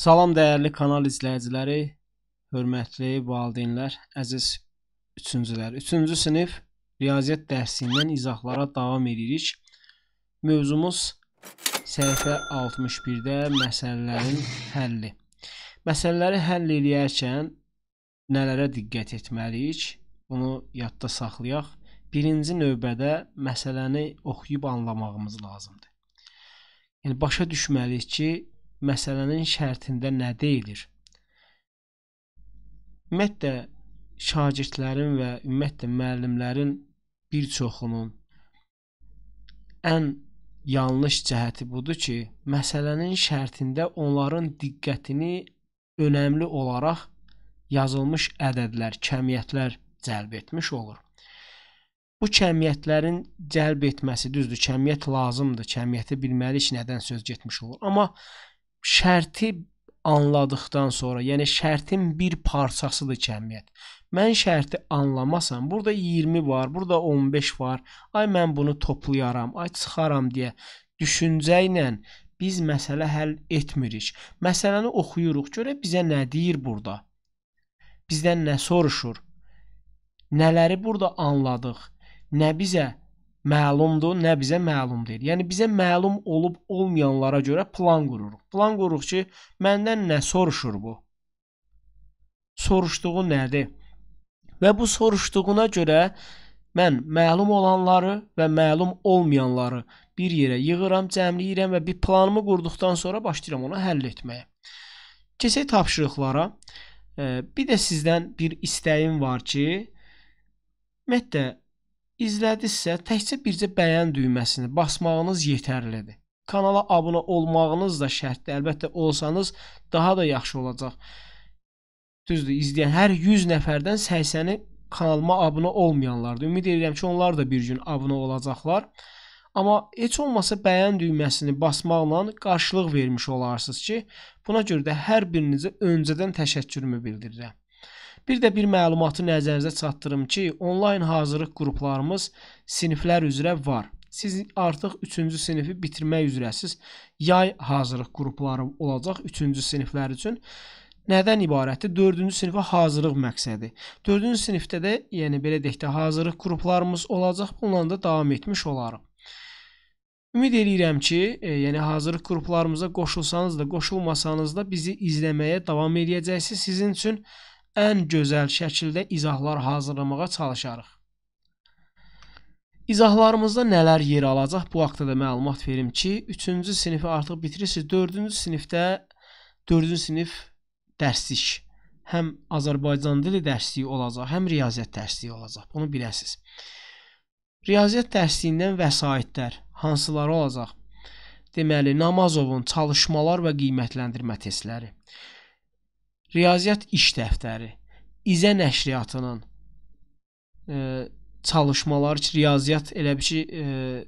Salam dəyərli kanal izləyiciləri, hörmətli valideynlər, əziz üçüncülər. Üçüncü sinif riyaziyyat dərsindən izahlara davam edirik. Mövzumuz səhifə 61-də məsələlərin həlli. Məsələləri həll edərkən nələrə diqqət etməliyik? Bunu yadda saxlayaq. Birinci növbədə məsələni oxuyub anlamağımız lazımdır. Yəni başa düşməliyik ki, məsələnin şərtində nə deyilir? Ümumiyyətlə şagirdlərin və ümumiyyətlə müəllimlərin bir çoxunun ən yanlış cəhəti budur ki, məsələnin şərtində onların diqqətini önəmli olaraq yazılmış ədədlər, kəmiyyətlər cəlb etmiş olur. Bu kəmiyyətlərin cəlb etməsi düzdür, kəmiyyət lazımdır. Kəmiyyəti bilməliyik nədən söz getmiş olur. Amma şərti anladıqdan sonra, yəni şərtin bir parçasıdır cəmiyyət. Mən şərti anlamasam, burada 20 var, burada 15 var. Ay mən bunu toplayaram, ay çıxaram deyə düşüncə ilə biz məsələ həll etmirik. Məsələni oxuyuruq, görə bizə nə deyir burada? Bizdən nə soruşur? Nələri burada anladıq? Nə bizə məlumdur, nə bizə məlum deyil. Yəni bizə məlum olub olmayanlara görə plan qururuq. Plan qururuq ki, məndən nə soruşur bu? Soruşduğu nədir? Və bu soruşduğuna görə mən məlum olanları və məlum olmayanları bir yerə yığıram, cəmləyirəm və bir planımı qurduqdan sonra başlayıram onu həll etməyə. Keçək tapşırıqlara. Bir də sizdən bir istəyim var ki, ümumiyyətlə İzlədinizsə, təkcə bircə bəyən düyməsini basmağınız yetərlidir. Kanala abunə olmağınız da şərtdir. Əlbəttə olsanız daha da yaxşı olacaq. Düzdür, izləyən hər 100 nəfərdən 80-i kanalıma abunə olmayanlardır. Ümid edirəm ki, onlar da bir gün abunə olacaqlar. Amma heç olmasa bəyən düyməsini basmaqla qarşılıq vermiş olarsınız ki, buna görə də hər birinizə öncədən təşəkkürümü bildirirəm. Bir də bir məlumatı nəzərinizə çatdırım ki, onlayn hazırlıq qruplarımız siniflər üzrə var. Siz artıq 3-cü sinifi bitirmək üzrəsiz. Yay hazırlıq qrupları olacaq 3-cü siniflər üçün. Nədən ibarətdir? 4-cü sinifə hazırlıq məqsədi. 4-cü sinifdə də, yəni belə deyək də, hazırlıq qruplarımız olacaq. Bununla da davam etmiş olarıq. Ümid eləyirəm ki, e, yəni hazırlıq qruplarımıza qoşulsanız da, qoşulmasanız da bizi izləməyə davam eləyəcəksiniz. Sizin üçün ən gözəl şəkildə izahlar hazırlamağa çalışarıq. İzahlarımızda nələr yer alacaq bu haqda da məlumat verim ki, 3-cü sinifi artıq bitirirsiniz. 4-cü sinifdə 4-cü sinif dərslik həm Azərbaycan dili dərsliyi olacaq, həm riyaziyyat dərsliyi olacaq. Bunu biləsiniz. Riyaziyyat dərsliyindən vəsaitlər hansıları olacaq? Deməli, Namazovun çalışmalar və qiymətləndirmə testləri. Riyaziyyat İş Dəftəri, İzə Nəşriyyatının e, çalışmaları ki, riyaziyyat elə bir ki, e,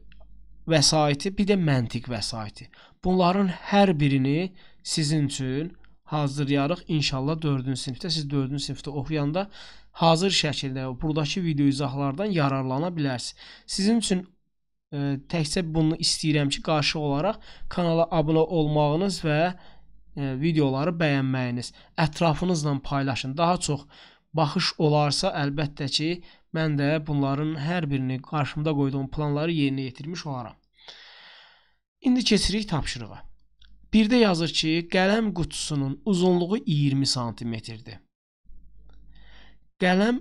vəsaiti, bir də məntiq vəsaiti. Bunların hər birini sizin üçün hazırlayarıq. İnşallah 4-cü sinifdə siz 4-cü sinifdə oxuyanda hazır şəkildə burdakı video izahlardan yararlana bilərsiniz. Sizin üçün ə, e, təkcə bunu istəyirəm ki, qarşı olaraq kanala abunə olmağınız və E, videoları bəyənməyiniz, ətrafınızla paylaşın. Daha çox baxış olarsa, əlbəttə ki, mən də bunların hər birini qarşımda qoyduğum planları yerinə yetirmiş olaram. İndi keçirik tapşırığa. Birdə yazır ki, qələm qutusunun uzunluğu 20 sm-dir. Qələm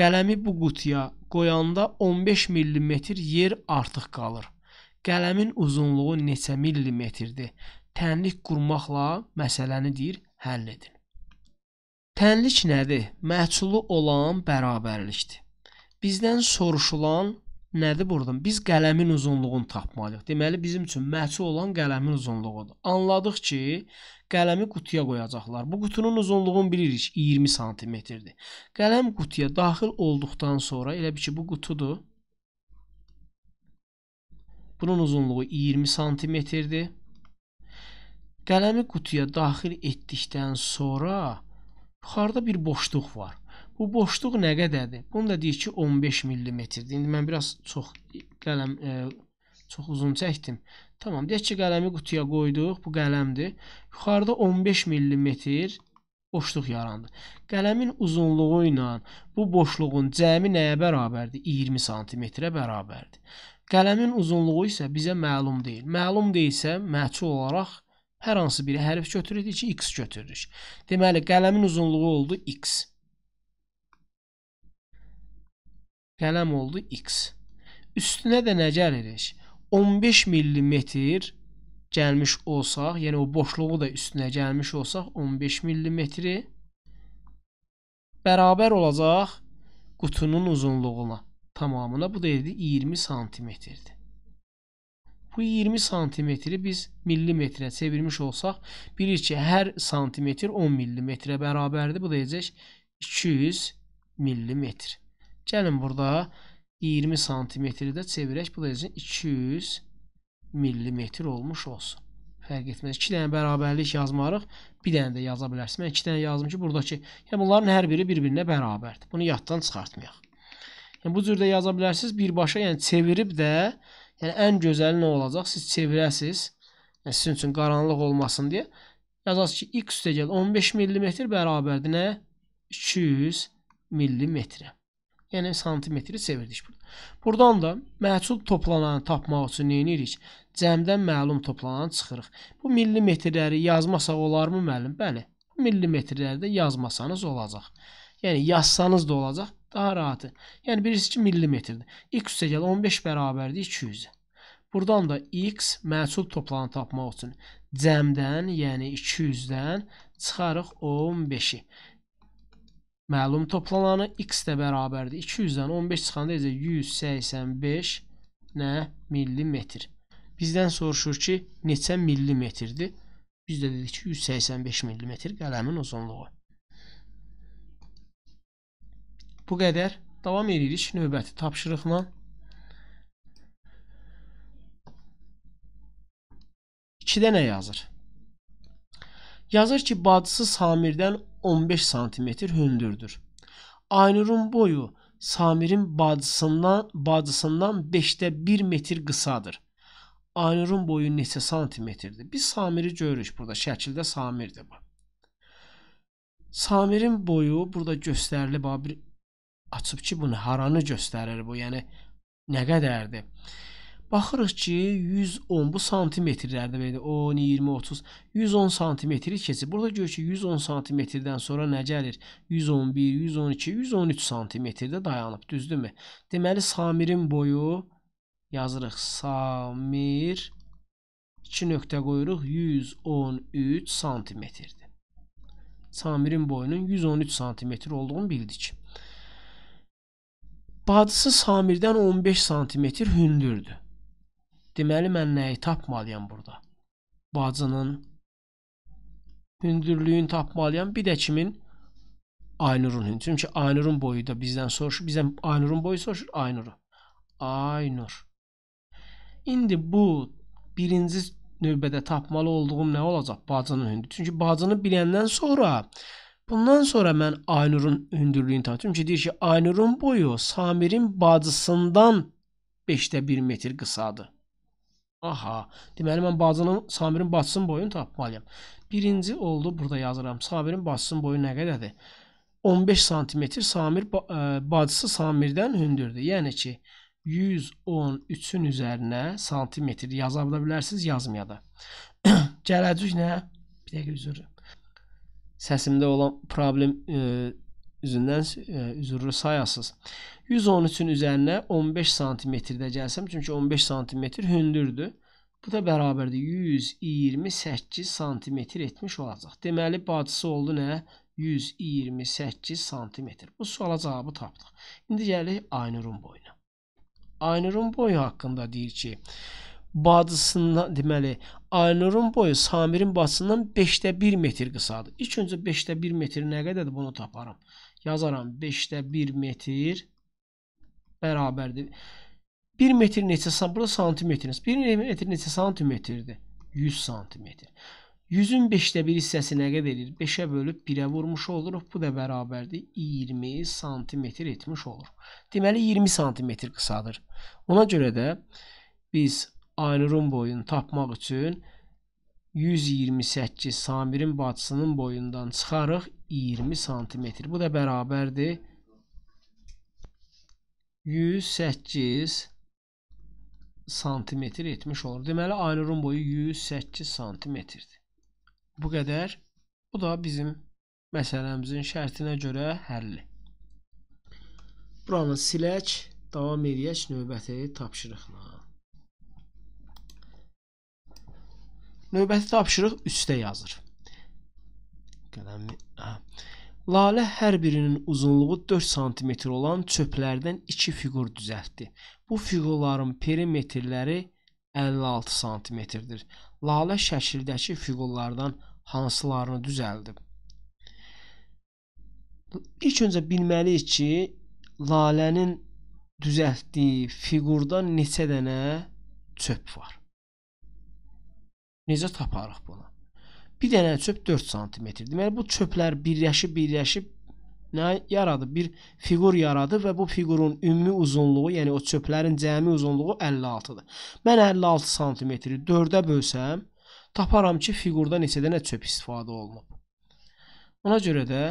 qələmi bu qutuya qoyanda 15 mm yer artıq qalır. Qələmin uzunluğu neçə millimetrdir? tənlik qurmaqla məsələni deyir, həll edin. Tənlik nədir? Məhsulu olan bərabərlikdir. Bizdən soruşulan nədir burdan? Biz qələmin uzunluğunu tapmalıyıq. Deməli bizim üçün məhsul olan qələmin uzunluğudur. Anladıq ki, qələmi qutuya qoyacaqlar. Bu qutunun uzunluğunu bilirik, 20 sm-dir. Qələm qutuya daxil olduqdan sonra elə bil ki, bu qutudur. Bunun uzunluğu 20 sm-dir. Qələmi qutuya daxil etdikdən sonra yuxarıda bir boşluq var. Bu boşluq nə qədərdir? Bunu da deyir ki, 15 millimetrdir. İndi mən biraz çox qələm e, çox uzun çəkdim. Tamam, deyək ki, qələmi qutuya qoyduq. Bu qələmdir. Yuxarıda 15 millimetr boşluq yarandı. Qələmin uzunluğu ilə bu boşluğun cəmi nəyə bərabərdir? 20 santimetrə bərabərdir. Qələmin uzunluğu isə bizə məlum deyil. Məlum deyilsə, məchul olaraq Hər hansı bir hərf götürürük ki, x götürürük. Deməli, qələmin uzunluğu oldu x. Qələm oldu x. Üstünə də nə gəlirik? 15 millimetr gəlmiş olsaq, yəni o boşluğu da üstünə gəlmiş olsaq, 15 millimetri bərabər olacaq qutunun uzunluğuna tamamına. Bu da 20 santimetrdir. Bu 20 santimetri biz millimetrə çevirmiş olsaq, bilirik ki, hər santimetr 10 millimetrə bərabərdir. Bu deyəcək 200 millimetr. Gəlin burada 20 santimetri də çevirək. Bu deyəcək 200 millimetr olmuş olsun. Fərq etməz. 2 dənə bərabərlik yazmarıq. Bir dənə də yaza bilərsiniz. Mən 2 dənə yazdım ki, buradakı, yəni bunların hər biri bir-birinə bərabərdir. Bunu yaddan çıxartmayaq. Yəni bu cür də yaza bilərsiniz. Birbaşa, yəni çevirib də Yəni ən gözəli nə olacaq? Siz çevirəsiz. Yəni sizin üçün qaranlıq olmasın deyə. Yazasınız ki, x üstəgəl 15 mm bərabərdir nə? 200 mm-ə. Yəni santimetri çevirdik burada. Buradan da məhsul toplananı tapmaq üçün nə edirik? Cəmdən məlum toplananı çıxırıq. Bu millimetrləri yazmasaq olarmı müəllim? Bəli. Bu millimetrləri də yazmasanız olacaq. Yəni yazsanız da olacaq, Daha rahatı. Yani birisi üçün millimetrdir. X üstə gəl 15 bərabərdir 200. Buradan da X məhsul toplanı tapmaq üçün cəmdən, yəni 200-dən çıxarıq 15-i. Məlum toplananı X də bərabərdir. 200-dən 15 çıxanda necə 185 nə millimetr. Bizdən soruşur ki, neçə millimetrdir? Biz də dedik ki, 185 millimetr qələmin uzunluğu. bu qədər davam edirik növbəti tapşırıqla. 2 dənə yazır. Yazır ki, bacısı Samirdən 15 sm hündürdür. Aynurun boyu Samirin bacısından bacısından 5də 1 metr qısadır. Aynurun boyu neçə santimetrdir? Biz Samiri görürük burada. Şəkildə Samirdir bu. Samirin boyu burada göstərilib bir açıb ki, bunun haranı göstərir bu, yəni nə qədərdir? Baxırıq ki, 110 bu santimetrlərdə belə 10, 20, 30, 110 santimetri keçir. Burada görür ki, 110 santimetrdən sonra nə gəlir? 111, 112, 113 santimetrdə dayanıb, düzdürmü? Deməli Samirin boyu yazırıq Samir 2 nöqtə qoyuruq 113 santimetrdir. Samirin boyunun 113 santimetr olduğunu bildik. Bacısı Samirdən 15 santimetr hündürdür. Deməli mən nəyi tapmalıyam burada? Bacının hündürlüyünü tapmalıyam, bir də kimin Aynurun çünki Aynurun boyu da bizdən soruşur. Bizdən Aynurun boyu soruşur, Aynuru. Aynur. İndi bu birinci növbədə tapmalı olduğum nə olacaq? Bacının hündür. Çünki bacını biləndən sonra Bundan sonra mən Aynurun hündürlüyünü tapdım ki, deyir ki, Aynurun boyu Samirin bacısından 5də 1 metr qısadır. Aha, deməli mən bacının Samirin bacısının boyunu tapmalıyam. Birinci oldu, burada yazıram. Samirin bacısının boyu nə qədərdir? 15 santimetr Samir bacısı e, Samirdən hündürdür. Yəni ki 113'ün üzerine santimetre yazabilirsiniz yazmaya da. Gələcək nə? Bir dəqiqə üzr. Səsimdə olan problem ə, e, üzündən ə, e, üzrlü sayasız. 113-ün üzərinə 15 sm-də gəlsəm, çünki 15 sm hündürdür. Bu da bərabərdir 128 sm etmiş olacaq. Deməli bacısı oldu nə? 128 sm. Bu suala cavabı tapdıq. İndi gəlirik Aynurun boyuna. Aynurun boyu haqqında deyir ki, bacısından deməli Aynurun boyu Samirin basından 5də 1 metr qısadır. İlk öncə 5də 1 metr nə qədərdir bunu taparam. Yazaram 5də 1 metr bərabərdir. 1 metr neçə santimetr? Burada santimetriniz. 1 metr neçə santimetrdir? 100 santimetr. 100-ün 5də 1 hissəsi nə qədər edir? 5-ə bölüb 1-ə vurmuş oluruq. Bu da bərabərdir 20 santimetr etmiş olur. Deməli 20 santimetr qısadır. Ona görə də biz Aynurun boyunu tapmaq üçün 128 Samirin bacısının boyundan çıxarıq 20 sm. Bu da bərabərdir 108 sm etmiş olur. Deməli Aynurun boyu 108 sm-dir. Bu qədər. Bu da bizim məsələmizin şərtinə görə həlli. Buranı silək, davam edək növbəti tapşırıqla. Növbəti tapşırıq 3-də yazır. Qələmi, hə. Lalə hər birinin uzunluğu 4 sm olan çöplərdən 2 fiqur düzəltdi. Bu fiqurların perimetrləri 56 sm-dir. Lalə şəkildəki fiqurlardan hansılarını düzəldib? İlk öncə bilməliyik ki, Lalənin düzəltdiyi fiqurda neçə dənə çöp var? Necə taparıq bunu? Bir dənə çöp 4 sm. Deməli bu çöplər birləşib-birləşib nə yaradı? Bir fiqur yaradı və bu fiqurun ümumi uzunluğu, yəni o çöplərin cəmi uzunluğu 56-dır. Mən 56 sm-i 4-ə bölsəm, taparam ki, fiqurda neçə dənə çöp istifadə olunub. Ona görə də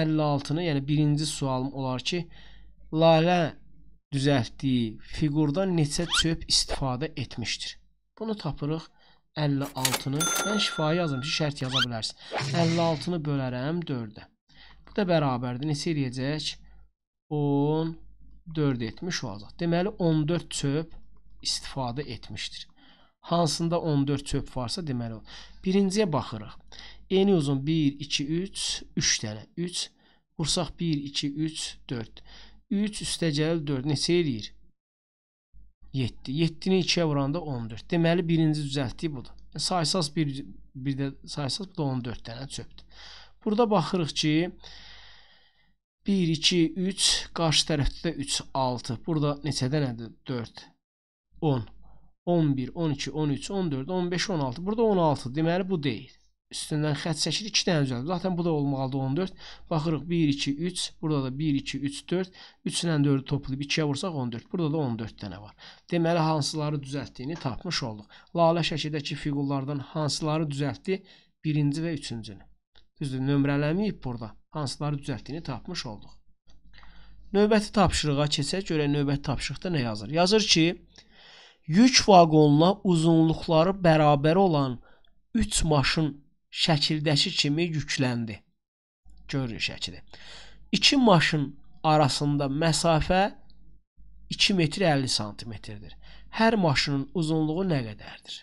56-nı, yəni birinci sualım olar ki, Lalə düzəltdiyi fiqurda neçə çöp istifadə etmişdir? Bunu tapırıq 56-nı mən şifayı yazdım ki, şərt yaza bilərsən. 56-nı bölərəm 4-ə. Bu da bərabərdir. Neçə eləyəcək? 14 etmiş olacaq. Deməli 14 çöp istifadə etmişdir. Hansında 14 çöp varsa deməli o. Birinciyə baxırıq. Eni uzun 1, 2, 3, 3 dənə. 3, vursaq 1, 2, 3, 4. 3 üstə gəl 4 neçə eləyir? 7. 7-ni 2-yə vuranda 14. Deməli birinci düzəltdiyi budur. Saysaz bir bir də saysaz bu da 14 dənə çöpdür. Burada baxırıq ki 1 2 3 qarşı tərəfdə də 3 6. Burada neçə dənədir? 4 10 11 12 13 14 15 16. Burada 16. Deməli bu deyil üstündən xətt çəkir 2 dənə düzəldir. Zaten bu da olmalıdır 14. Baxırıq 1 2 3, burada da 1 2 3 4. 3 ilə 4-ü toplayıb 2-yə vursaq 14. Burada da 14 dənə var. Deməli hansıları düzəltdiyini tapmış olduq. Lalə şəkildəki fiqurlardan hansıları düzəltdi? 1-ci və 3-cünü. Düzdür, nömrələməyib burada. Hansıları düzəltdiyini tapmış olduq. Növbəti tapşırığa keçək, görək növbəti tapşırıqda nə yazır. Yazır ki, yük vaqonuna uzunluqları bərabər olan 3 maşın şəkildəki kimi yükləndi. Görün şəkili. İki maşın arasında məsafə 2 metr 50 santimetrdir. Hər maşının uzunluğu nə qədərdir?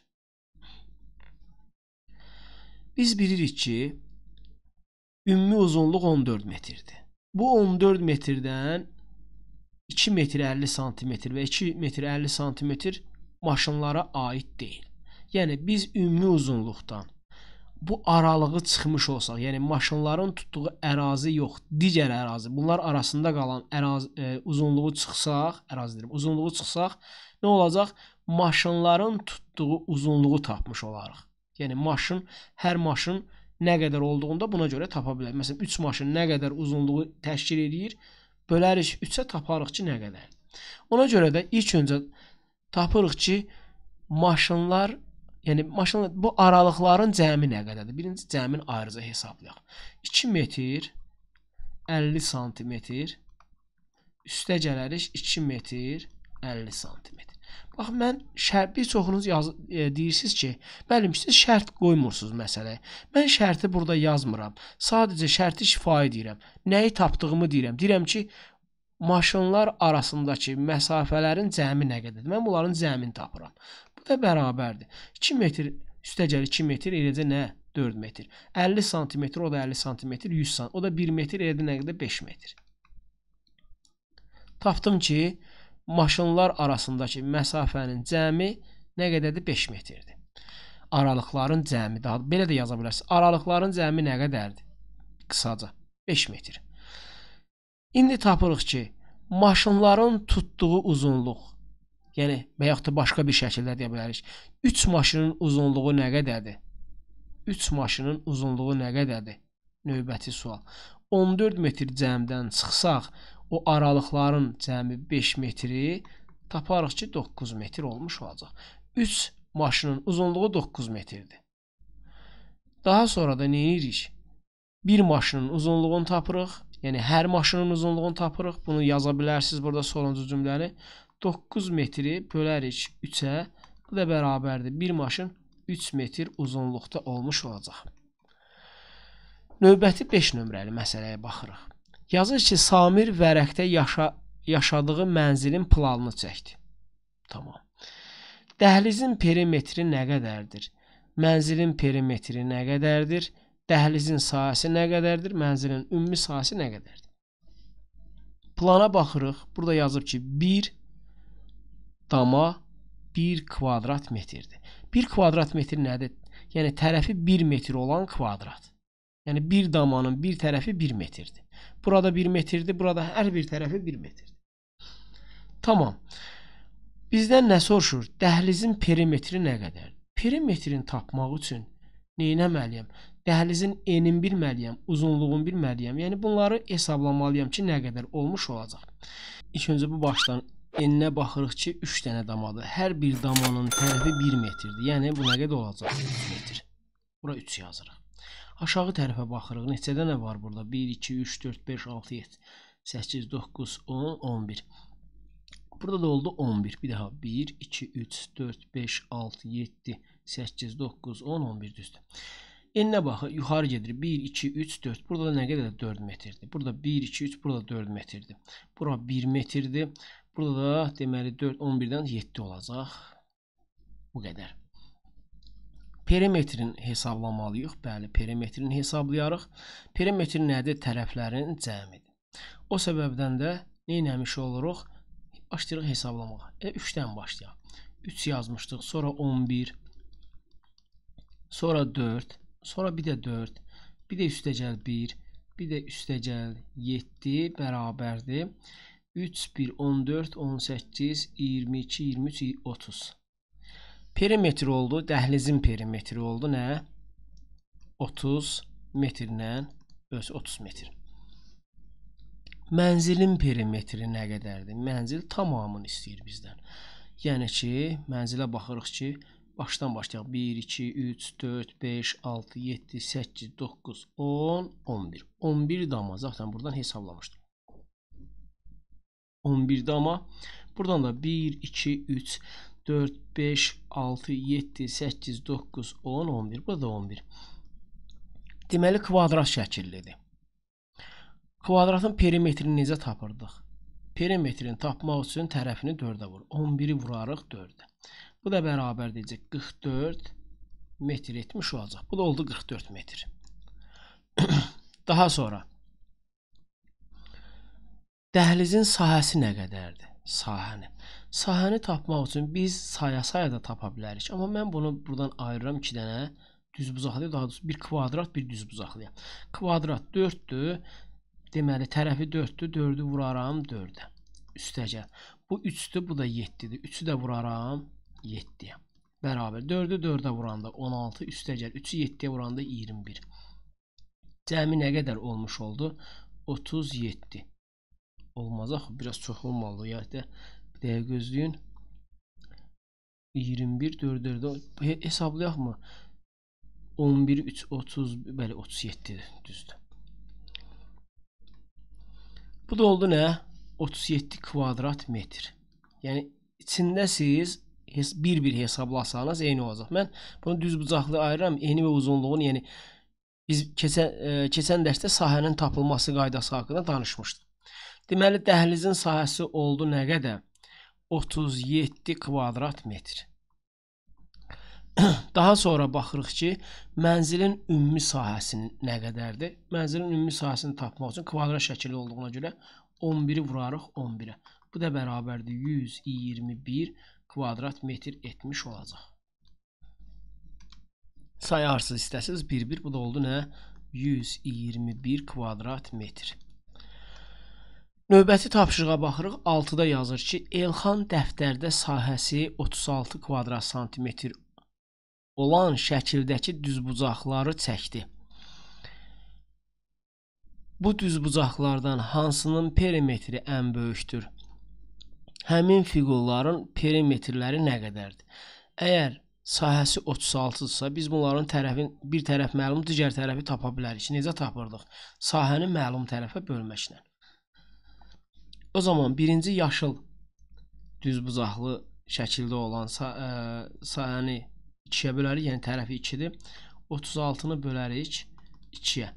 Biz bilirik ki, ümumi uzunluq 14 metrdir. Bu 14 metrdən 2 metr 50 santimetr və 2 metr 50 santimetr maşınlara aid deyil. Yəni biz ümumi uzunluqdan bu aralığı çıxmış olsaq, yəni maşınların tutduğu ərazi yox, digər ərazi, bunlar arasında qalan ərazi ə, e, uzunluğu çıxsaq, ərazi deyirəm, uzunluğu çıxsaq, nə olacaq? Maşınların tutduğu uzunluğu tapmış olarıq. Yəni maşın, hər maşın nə qədər olduğunda buna görə tapa bilərik. Məsələn, 3 maşın nə qədər uzunluğu təşkil edir, bölərik 3-ə taparıq ki, nə qədər. Ona görə də ilk öncə tapırıq ki, maşınlar Yəni maşın bu aralıqların cəmi nə qədərdir? Birinci cəmin ayrıca hesablayaq. 2 metr 50 sm üstə gələrik 2 metr 50 sm. Bax mən şərt bir çoxunuz yaz e, deyirsiniz ki, bəli, siz şərt qoymursunuz məsələyə. Mən şərti burada yazmıram. Sadəcə şərti şifahi deyirəm. Nəyi tapdığımı deyirəm. Deyirəm ki, maşınlar arasındakı məsafələrin cəmi nə qədərdir? Mən bunların cəmini tapıram və bərabərdir. 2 metr üstəgəl 2 metr eləcə nə? 4 metr. 50 sm o da 50 sm, 100 sm. O da 1 metr eləcə nə qədər? 5 metr. Tapdım ki, maşınlar arasındakı məsafənin cəmi nə qədərdir? 5 metrdir. Aralıqların cəmi daha belə də yaza bilərsiniz. Aralıqların cəmi nə qədərdir? Qısaca 5 metr. İndi tapırıq ki, maşınların tutduğu uzunluq Yəni və yaxud da başqa bir şəkildə deyə bilərik. 3 maşının uzunluğu nə qədərdir? 3 maşının uzunluğu nə qədərdir? Növbəti sual. 14 metr cəmdən çıxsaq, o aralıqların cəmi 5 metri taparıq ki, 9 metr olmuş olacaq. 3 maşının uzunluğu 9 metrdir. Daha sonra da nə edirik? Bir maşının uzunluğunu tapırıq. Yəni hər maşının uzunluğunu tapırıq. Bunu yaza bilərsiniz burada sonuncu cümləni. 9 metri bölərik 3-ə. Bu da bərabərdir. Bir maşın 3 metr uzunluqda olmuş olacaq. Növbəti 5 nömrəli məsələyə baxırıq. Yazır ki, Samir vərəqdə yaşa yaşadığı mənzilin planını çəkdi. Tamam. Dəhlizin perimetri nə qədərdir? Mənzilin perimetri nə qədərdir? Dəhlizin sahəsi nə qədərdir? Mənzilin ümumi sahəsi nə qədərdir? Plana baxırıq. Burada yazıb ki, 1 dama 1 kvadrat metrdir. 1 kvadrat metr nədir? Yəni tərəfi 1 metr olan kvadrat. Yəni bir damanın bir tərəfi 1 metrdir. Burada 1 metrdir, burada hər bir tərəfi 1 metrdir. Tamam. Bizdən nə soruşur? Dəhlizin perimetri nə qədər? Perimetrini tapmaq üçün nə etməliyəm? Dəhlizin enini bilməliyəm, uzunluğunu bilməliyəm. Yəni bunları hesablamalıyam ki, nə qədər olmuş olacaq. İlk öncə bu başdan Eninə baxırıq ki, 3 dənə damadır. Hər bir damanın tərəfi 1 metrdir. Yəni bu nə qədər olacaq? 3 metr. Bura 3 yazırıq. Aşağı tərəfə baxırıq. Neçədə nə var burada? 1, 2, 3, 4, 5, 6, 7, 8, 9, 10, 11. Burada da oldu 11. Bir daha 1, 2, 3, 4, 5, 6, 7, 8, 9, 10, 11 düzdür. Eninə baxır, yuxarı gedir. 1, 2, 3, 4. Burada da nə qədər 4 metrdir. Burada 1, 2, 3, burada 4 metrdir. Bura 1 metrdir. Burada da deməli 4 11-dən 7 olacaq. Bu qədər. Perimetrin hesablamalıyıq. Bəli, perimetrin hesablayarıq. Perimetr nədir? Tərəflərin cəmidir. O səbəbdən də nə etmiş oluruq? Başlayırıq hesablamağa. E 3-dən başlayaq. 3 yazmışdıq, sonra 11, sonra 4, sonra bir də 4, bir də üstəgəl 1, bir də üstəgəl 7 bərabərdir. 3, 1, 14, 18, 22, 23, 30. Perimetr oldu. Dəhlizin perimetri oldu nə? 30 metrlə öz 30 metr. Mənzilin perimetri nə qədərdir? Mənzil tamamını istəyir bizdən. Yəni ki, mənzilə baxırıq ki, başdan başlayaq. 1 2 3 4 5 6 7 8 9 10 11. 11 dama zaten buradan hesablamışdım. 11-dir amma buradan da 1, 2, 3, 4, 5, 6, 7, 8, 9, 10, 11. Burada 11. Deməli, kvadrat şəkillidir. Kvadratın perimetrini necə tapırdıq? Perimetrini tapmaq üçün tərəfini 4-ə vur. 11-i vurarıq 4-ə. Bu da bərabər deyəcək 44 metr etmiş olacaq. Bu da oldu 44 metr. Daha sonra Dəhlizin sahəsi nə qədərdir? Sahəni. Sahəni tapmaq üçün biz saya-saya da tapa bilərik. Amma mən bunu buradan ayırıram 2 dənə düzbucaqlıya, daha doğrusu bir kvadrat, bir düzbucaqlıya. Kvadrat 4-dür. Deməli tərəfi 4-dür. 4-ü vuraram 4-ə. Üstəgəl. Bu 3-dür, bu da 7-dir. 3-ü də vuraram 7-yə. Bərabər 4-ü 4-ə vuranda 16, üstəgəl 3-ü 7-yə vuranda 21. Cəmi nə qədər olmuş oldu? 37 olmaz axı biraz çox olmalı. Ya da bir dəqiqə gözləyin. 21 4 4 hesablayaq mı? 11 3 30 bəli 37 düzdür. Bu da oldu nə? 37 kvadrat metr. Yəni içində siz bir-bir hesablasanız eyni olacaq. Mən bunu düz bucaqlı ayırıram. Eni və uzunluğunu, yəni biz keçən ə, e, keçən dərsdə sahənin tapılması qaydası haqqında danışmışdıq. Deməli dəhlizin sahəsi oldu nə qədər? 37 kvadrat metr. Daha sonra baxırıq ki, mənzilin ümumi sahəsinin nə qədərdir? Mənzilin ümumi sahəsini tapmaq üçün kvadrat şəkili olduğuna görə 11-i vurarıq 11-ə. Bu da bərabərdir 121 kvadrat metr etmiş olacaq. Sayarsınız istəsiniz bir-bir. Bu da oldu nə? 121 kvadrat metr. Növbəti tapşırığa baxırıq. 6-da yazır ki, Elxan dəftərdə sahəsi 36 kvadrat santimetr olan şəkildəki düzbucaqları çəkdi. Bu düzbucaqlardan hansının perimetri ən böyükdür? Həmin fiqurların perimetrləri nə qədərdir? Əgər sahəsi 36-dırsa, biz bunların tərəfin bir tərəf məlum, digər tərəfi tapa bilərik. Necə tapırdıq? Sahəni məlum tərəfə bölməklə. O zaman birinci yaşıl düzbucaqlı şəkildə olan sa ə, e, sayəni ikiyə bölərik, yəni tərəfi 2-dir. 36-nı bölərik 2-yə.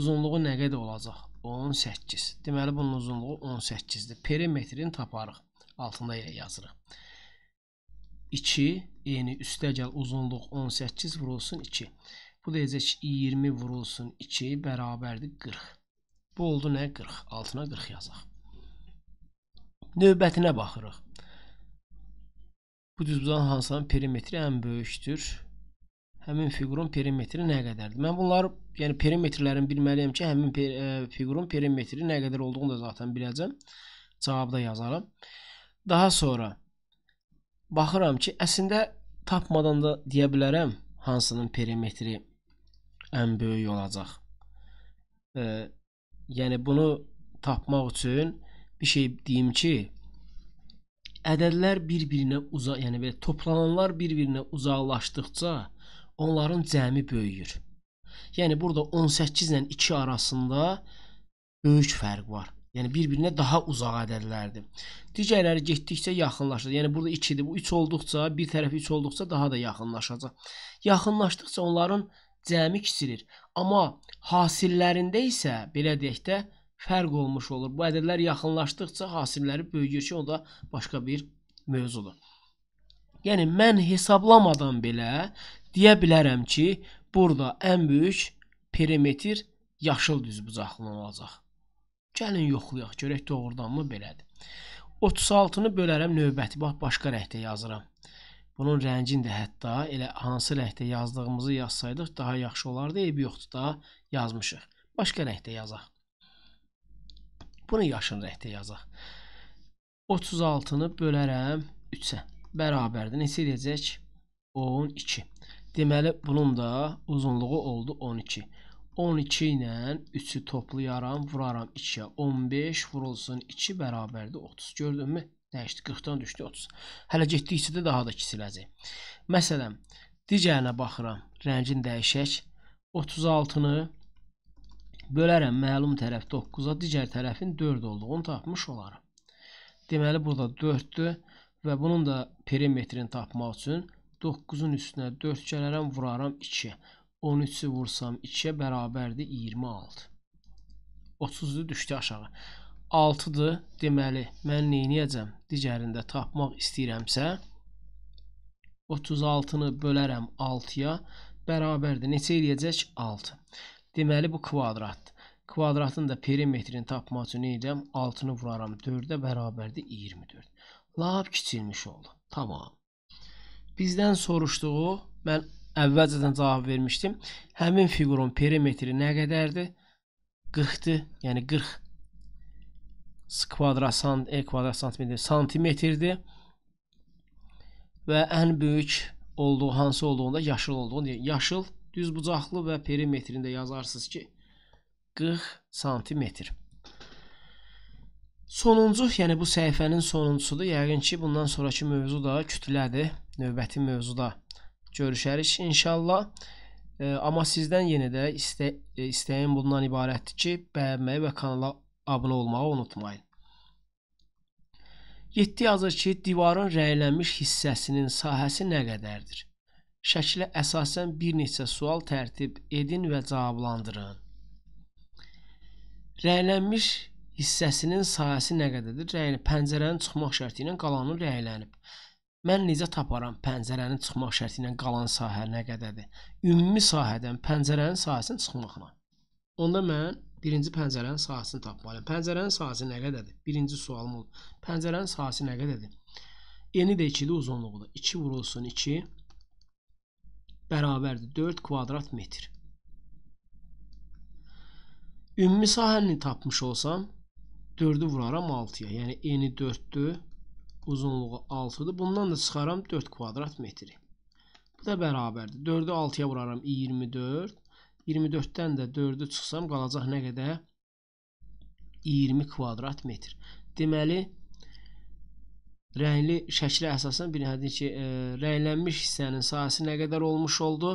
Uzunluğu nə qədər olacaq? 18. Deməli bunun uzunluğu 18-dir. Perimetrin taparıq. Altında elə yazırıq. 2 eni üstə gəl uzunluq 18 vurulsun 2. Bu deyəcək 20 vurulsun 2 bərabərdir 40. Bu oldu nə? 40. Altına 40 yazaq. Növbətinə baxırıq. Bu düzbucağın hansının perimetri ən böyükdür? Həmin fiqurun perimetri nə qədərdir? Mən bunları, yəni perimetrlərin bilməliyəm ki, həmin per, e, fiqurun perimetri nə qədər olduğunu da zaten biləcəm. Cavabda yazaram. Daha sonra baxıram ki, əslində tapmadan da deyə bilərəm hansının perimetri ən böyük olacaq. E, yəni bunu tapmaq üçün bir şey deyim ki, ədədlər bir-birinə uzaq, yəni belə toplananlar bir-birinə uzaqlaşdıkca onların cəmi böyüyür. Yəni burada 18 ilə 2 arasında böyük fərq var. Yəni bir-birinə daha uzaq ədədlərdir. Digərləri getdikcə yaxınlaşır. Yəni burada 2-dir. Bu 3 olduqca, bir tərəfi 3 olduqca daha da yaxınlaşacaq. Yaxınlaşdıqca onların cəmi kiçilir. Amma hasillərində isə belə deyək də fərq olmuş olur. Bu ədədlər yaxınlaşdıqca hasilləri böyüyür ki, o da başqa bir mövzudur. Yəni mən hesablamadan belə deyə bilərəm ki, burada ən böyük perimetr yaşıl düzbucaqlı olacaq. Gəlin yoxlayaq, görək doğrudanmı belədir. 36-nı bölərəm növbəti, bax başqa rəngdə yazıram. Bunun rəngini də hətta elə hansı rəngdə yazdığımızı yazsaydıq daha yaxşı olardı, eybi yoxdur da yazmışıq. Başqa rəngdə yazaq. Bunun yaşını rəhtə yazaq. 36-nı bölərəm 3-ə. Bərabərdir. Neçə edəcək? 12. Deməli, bunun da uzunluğu oldu 12. 12 ilə 3-ü toplayaram, vuraram 2-yə. 15 vurulsun 2 bərabərdir 30. Gördünmü? Dəyişdi. 40-dan düşdü 30. Hələ getdikcə də daha da kiçiləcək. Məsələn, digərinə baxıram. Rəngini dəyişək. 36-nı Bölərəm məlum tərəf 9-a, digər tərəfin 4 olduğunu tapmış olarıq. Deməli, burada 4-dür və bunun da perimetrini tapmaq üçün 9-un üstünə 4 gələrəm, vuraram 2. 13-ü vursam 2-yə bərabərdir 26. 30-u düşdü aşağı. 6-dır, deməli, mən neynəyəcəm? Digərində tapmaq istəyirəmsə, 36-nı bölərəm 6-ya, bərabərdir. Neçə eləyəcək? 6. Deməli bu kvadratdır. Kvadratın da perimetrini tapmaq üçün edəm 6-nı vuraram 4-ə bərabərdir 24. Lap kiçilmiş oldu. Tamam. Bizdən soruşduğu mən əvvəlcədən cavab vermişdim. Həmin fiqurun perimetri nə qədərdir? 40-dır. Yəni 40 kvadrat sant e kvadrat santimetr santimetrdir. Və ən böyük olduğu hansı olduğunda yaşıl olduğunu deyir. Yaşıl düzbucaqlı və perimetrində yazarsınız ki 40 santimetr. Sonuncu, yəni bu səhifənin sonuncusudur. Yəqin ki, bundan sonrakı mövzu da kütlədir. Növbəti mövzuda görüşərik inşallah. E, amma sizdən yenə də istə e, istəyim bundan ibarətdir ki, bəyənməyi və kanala abunə olmağı unutmayın. 7 yazır ki, divarın rəylənmiş hissəsinin sahəsi nə qədərdir? Şəkilə əsasən bir neçə sual tərtib edin və cavablandırın. Rəylənmiş hissəsinin sayəsi nə qədərdir? Rəyli pəncərənin çıxmaq şərti ilə qalanı rəylənib. Mən necə taparam pəncərənin çıxmaq şərti ilə qalan sahə nə qədərdir? Ümumi sahədən pəncərənin sahəsini çıxmaqla. Onda mən birinci pəncərənin sahəsini tapmalıyam. Pəncərənin sahəsi nə qədərdir? Birinci sualım oldu. Pəncərənin sahəsi nə qədərdir? Eni də 2-dir, uzunluğu da. 2 vurulsun 2 bərabərdir 4 kvadrat metr. Ümumi sahəlini tapmış olsam 4-ü vuraram 6-ya. Yəni eni 4-dür, uzunluğu 6-dır. Bundan da çıxaram 4 kvadrat metri. Bu da bərabərdir. 4-ü 6-ya vuraram 24. 24-dən də 4-ü çıxsam qalacaq nə qədər? 20 kvadrat metr. Deməli, rəyli şəklə əsasən bilinədir ki, e, rəylənmiş hissənin sahəsi nə qədər olmuş oldu?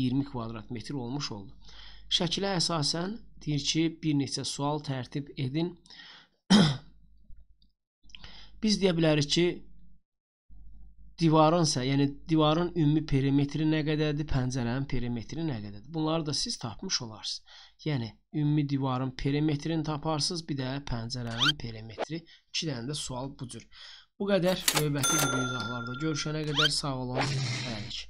20 kvadrat metr olmuş oldu. Şəkilə əsasən deyir ki, bir neçə sual tərtib edin. Biz deyə bilərik ki, divarınsa, yəni divarın ümumi perimetri nə qədərdir, pəncərənin perimetri nə qədərdir. Bunları da siz tapmış olarsınız. Yəni ümumi divarın perimetrini taparsınız, bir də pəncərənin perimetri. 2 dənə də sual bu cür. Bu qədər növbəti videolarda görüşənə qədər sağ olun, hələlik.